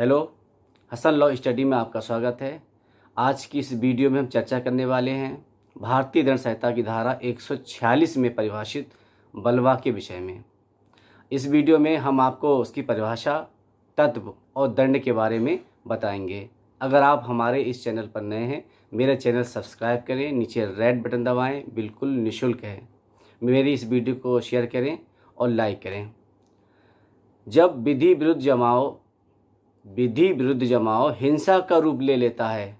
hello Hasan law study में आपका स्वागत है आज की इस वीडियो में हम चर्चा करने वाले हैं भारतीय दंड संहिता की धारा 146 में परिभाषित बलवा के विषय में इस वीडियो में हम आपको उसकी परिभाषा तत्व और दंड के बारे में बताएंगे अगर आप हमारे इस चैनल पर नए हैं मेरा चैनल सब्सक्राइब करें नीचे रेड बटन दबाएँ बिल्कुल निःशुल्क है मेरी इस वीडियो को शेयर करें और लाइक करें जब विधि विरुद्ध जमाओ विधि विरुद्ध जमाव हिंसा का रूप ले लेता है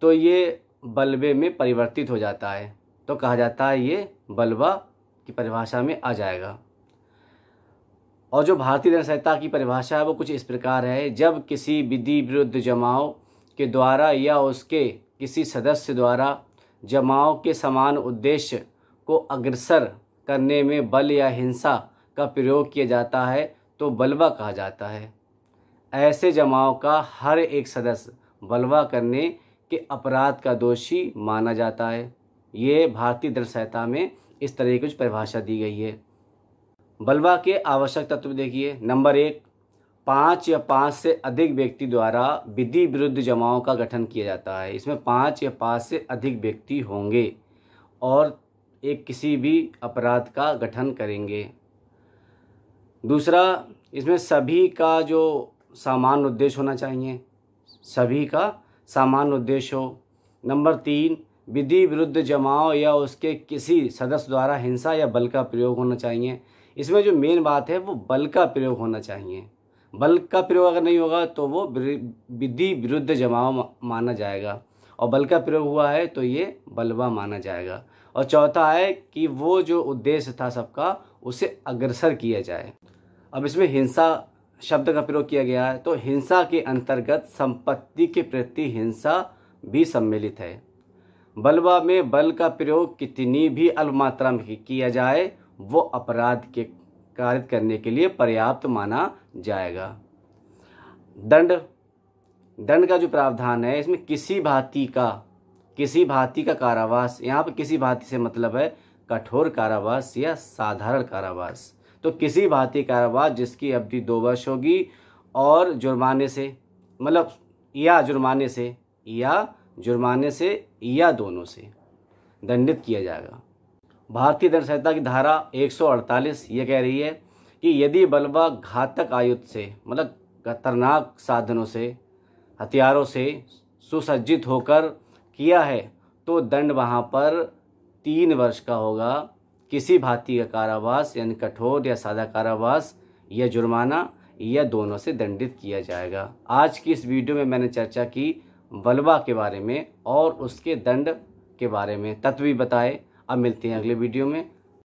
तो ये बलबे में परिवर्तित हो जाता है तो कहा जाता है ये बल्बा की परिभाषा में आ जाएगा और जो भारतीय दंड संहिता की परिभाषा है वो कुछ इस प्रकार है जब किसी विधि विरुद्ध जमाव के द्वारा या उसके किसी सदस्य द्वारा जमाव के समान उद्देश्य को अग्रसर करने में बल या हिंसा का प्रयोग किया जाता है तो बलवा कहा जाता है ऐसे जमाव का हर एक सदस्य बलवा करने के अपराध का दोषी माना जाता है ये भारतीय दंड संहिता में इस तरह की कुछ परिभाषा दी गई है बलवा के आवश्यक तत्व देखिए नंबर एक पाँच या पाँच से अधिक व्यक्ति द्वारा विधि विरुद्ध जमाओं का गठन किया जाता है इसमें पाँच या पाँच से अधिक व्यक्ति होंगे और एक किसी भी अपराध का गठन करेंगे दूसरा इसमें सभी का जो सामान्य उद्देश्य होना चाहिए सभी का सामान्य उद्देश्य हो नंबर तीन विधि विरुद्ध जमाव या उसके किसी सदस्य द्वारा हिंसा या बल का प्रयोग होना चाहिए इसमें जो मेन बात है वो बल का प्रयोग होना चाहिए बल का प्रयोग अगर नहीं होगा तो वो विधि विरुद्ध जमाव माना जाएगा और बल का प्रयोग हुआ है तो ये बलवा माना जाएगा और चौथा है कि वो जो उद्देश्य था सबका उसे अग्रसर किया जाए अब इसमें हिंसा शब्द का प्रयोग किया गया है तो हिंसा के अंतर्गत संपत्ति के प्रति हिंसा भी सम्मिलित है बलवा में बल का प्रयोग कितनी भी अल्प मात्रा में किया जाए वो अपराध के कार्य करने के लिए पर्याप्त माना जाएगा दंड दंड का जो प्रावधान है इसमें किसी भांति का किसी भांति का कारावास यहाँ पर किसी भांति से मतलब है कठोर कारावास या साधारण कारावास तो किसी भांति कारोबार जिसकी अवधि दो वर्ष होगी और जुर्माने से मतलब या जुर्माने से या जुर्माने से या दोनों से दंडित किया जाएगा भारतीय दंड संहिता की धारा 148 ये कह रही है कि यदि बलवा घातक आयुध से मतलब खतरनाक साधनों से हथियारों से सुसज्जित होकर किया है तो दंड वहाँ पर तीन वर्ष का होगा किसी भांति का कारावास यानी कठोर या सादा कारावास या जुर्माना या दोनों से दंडित किया जाएगा आज की इस वीडियो में मैंने चर्चा की वलवा के बारे में और उसके दंड के बारे में तत्व भी बताए अब मिलते हैं अगले वीडियो में